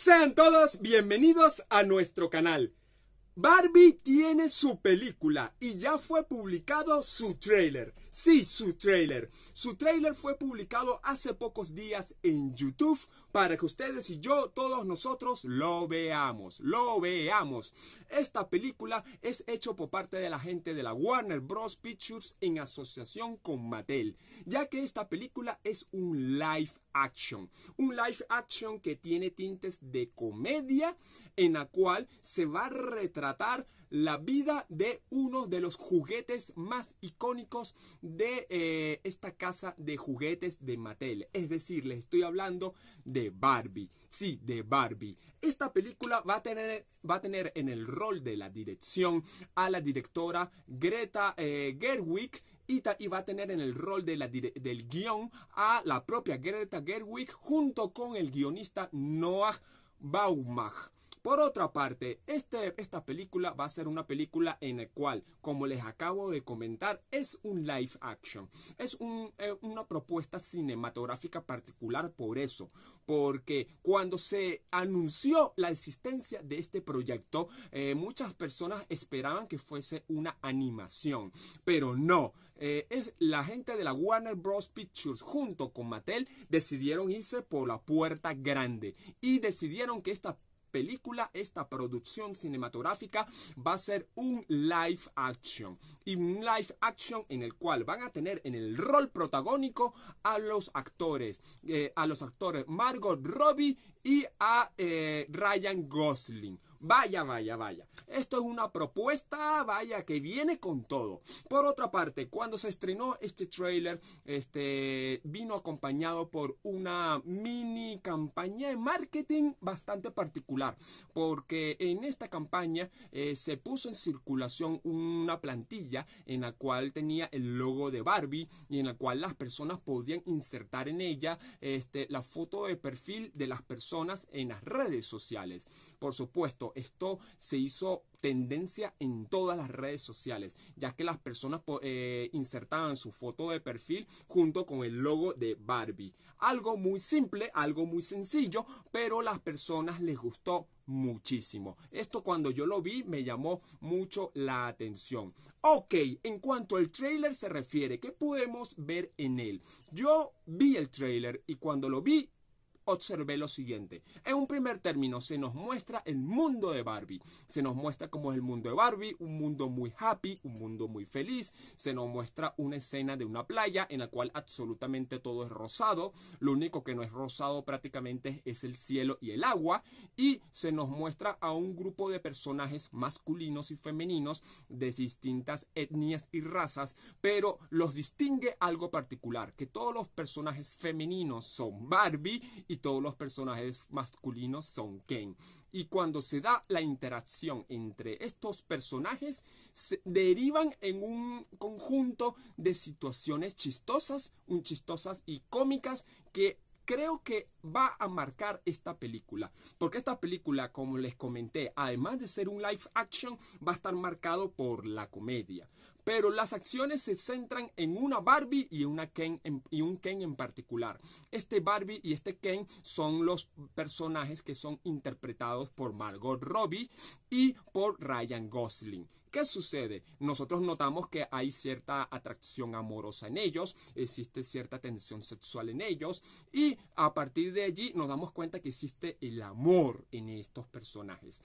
Sean todos bienvenidos a nuestro canal. Barbie tiene su película y ya fue publicado su trailer. Sí, su trailer. Su trailer fue publicado hace pocos días en YouTube para que ustedes y yo, todos nosotros, lo veamos. Lo veamos. Esta película es hecho por parte de la gente de la Warner Bros. Pictures en asociación con Mattel, ya que esta película es un live action. Un live action que tiene tintes de comedia en la cual se va a retratar la vida de uno de los juguetes más icónicos de eh, esta casa de juguetes de Mattel. Es decir, les estoy hablando de Barbie. Sí, de Barbie. Esta película va a tener, va a tener en el rol de la dirección a la directora Greta eh, Gerwig y va a tener en el rol de la, del guión a la propia Greta Gerwig junto con el guionista Noah Baumach. Por otra parte, este, esta película va a ser una película en la cual, como les acabo de comentar, es un live action. Es eh, una propuesta cinematográfica particular por eso. Porque cuando se anunció la existencia de este proyecto, eh, muchas personas esperaban que fuese una animación. Pero no, eh, es la gente de la Warner Bros. Pictures junto con Mattel decidieron irse por la puerta grande y decidieron que esta película, esta producción cinematográfica va a ser un live action. Y un live action en el cual van a tener en el rol protagónico a los actores, eh, a los actores Margot Robbie y a eh, Ryan Gosling. Vaya, vaya, vaya. Esto es una propuesta, vaya, que viene con todo. Por otra parte, cuando se estrenó este trailer, este vino acompañado por una mini campaña de marketing bastante particular, porque en esta campaña eh, se puso en circulación una plantilla en la cual tenía el logo de Barbie y en la cual las personas podían insertar en ella este, la foto de perfil de las personas en las redes sociales. Por supuesto, esto. se hizo tendencia en todas las redes sociales, ya que las personas eh, insertaban su foto de perfil junto con el logo de Barbie. Algo muy simple, algo muy sencillo, pero las personas les gustó muchísimo. Esto cuando yo lo vi me llamó mucho la atención. Ok, en cuanto al trailer se refiere, ¿qué podemos ver en él? Yo vi el trailer y cuando lo vi observé lo siguiente. En un primer término se nos muestra el mundo de Barbie. Se nos muestra cómo es el mundo de Barbie, un mundo muy happy, un mundo muy feliz. Se nos muestra una escena de una playa en la cual absolutamente todo es rosado. Lo único que no es rosado prácticamente es el cielo y el agua. Y se nos muestra a un grupo de personajes masculinos y femeninos de distintas etnias y razas, pero los distingue algo particular, que todos los personajes femeninos son Barbie y todos los personajes masculinos son Ken. Y cuando se da la interacción entre estos personajes, se derivan en un conjunto de situaciones chistosas, un chistosas y cómicas que creo que va a marcar esta película. Porque esta película, como les comenté, además de ser un live action, va a estar marcado por la comedia. Pero las acciones se centran en una Barbie y, una Ken y un Ken en particular. Este Barbie y este Ken son los personajes que son interpretados por Margot Robbie y por Ryan Gosling. ¿Qué sucede? Nosotros notamos que hay cierta atracción amorosa en ellos, existe cierta tensión sexual en ellos y a partir de allí nos damos cuenta que existe el amor en estos personajes.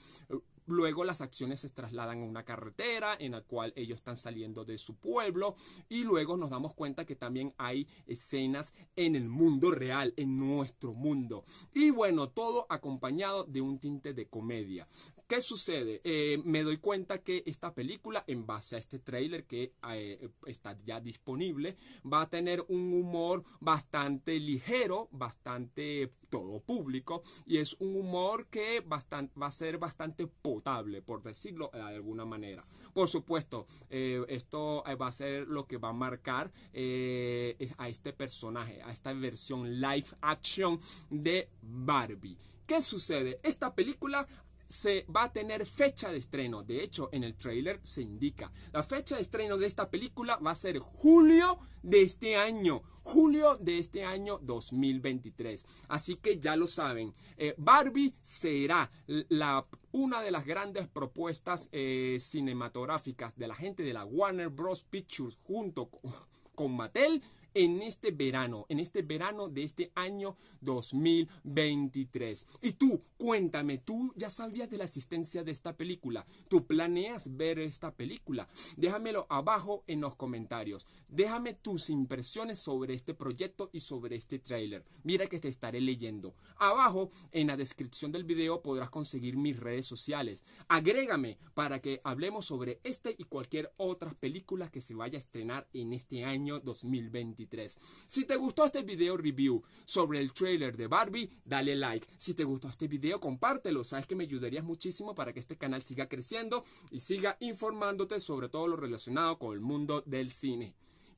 Luego las acciones se trasladan a una carretera en la cual ellos están saliendo de su pueblo y luego nos damos cuenta que también hay escenas en el mundo real, en nuestro mundo. Y bueno, todo acompañado de un tinte de comedia. ¿Qué sucede? Eh, me doy cuenta que esta película, en base a este trailer que eh, está ya disponible, va a tener un humor bastante ligero, bastante todo público y es un humor que va a ser bastante potable, por decirlo de alguna manera. Por supuesto, eh, esto eh, va a ser lo que va a marcar eh, a este personaje, a esta versión live action de Barbie. ¿Qué sucede? Esta película se va a tener fecha de estreno. De hecho, en el trailer se indica. La fecha de estreno de esta película va a ser julio de este año julio de este año 2023. Así que ya lo saben, eh, Barbie será la una de las grandes propuestas eh, cinematográficas de la gente de la Warner Bros. Pictures junto con Mattel en este verano, en este verano de este año 2023. Y tú, cuéntame, tú ya sabías de la existencia de esta película, tú planeas ver esta película, déjamelo abajo en los comentarios, déjame tus impresiones sobre este proyecto y sobre este tráiler, mira que te estaré leyendo. Abajo en la descripción del video podrás conseguir mis redes sociales, agrégame para que hablemos sobre este y cualquier otra película que se vaya a estrenar en este año 2023. Si te gustó este video review sobre el trailer de Barbie, dale like. Si te gustó este video, compártelo. Sabes que me ayudarías muchísimo para que este canal siga creciendo y siga informándote sobre todo lo relacionado con el mundo del cine.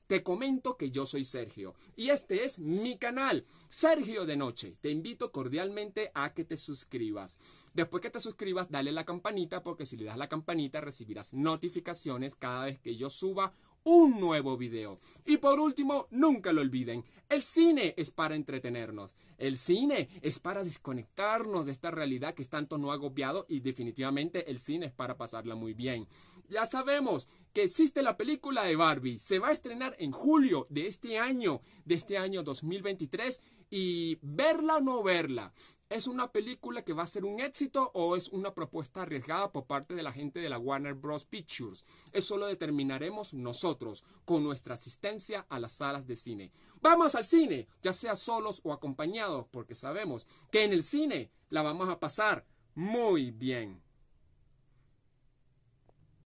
Te comento que yo soy Sergio y este es mi canal, Sergio de Noche. Te invito cordialmente a que te suscribas. Después que te suscribas, dale la campanita porque si le das la campanita recibirás notificaciones cada vez que yo suba un nuevo video. Y por último, nunca lo olviden, el cine es para entretenernos, el cine es para desconectarnos de esta realidad que es tanto no agobiado y definitivamente el cine es para pasarla muy bien. Ya sabemos que existe la película de Barbie. Se va a estrenar en julio de este año, de este año 2023. Y verla o no verla, ¿es una película que va a ser un éxito o es una propuesta arriesgada por parte de la gente de la Warner Bros. Pictures? Eso lo determinaremos nosotros con nuestra asistencia a las salas de cine. Vamos al cine, ya sea solos o acompañados, porque sabemos que en el cine la vamos a pasar muy bien.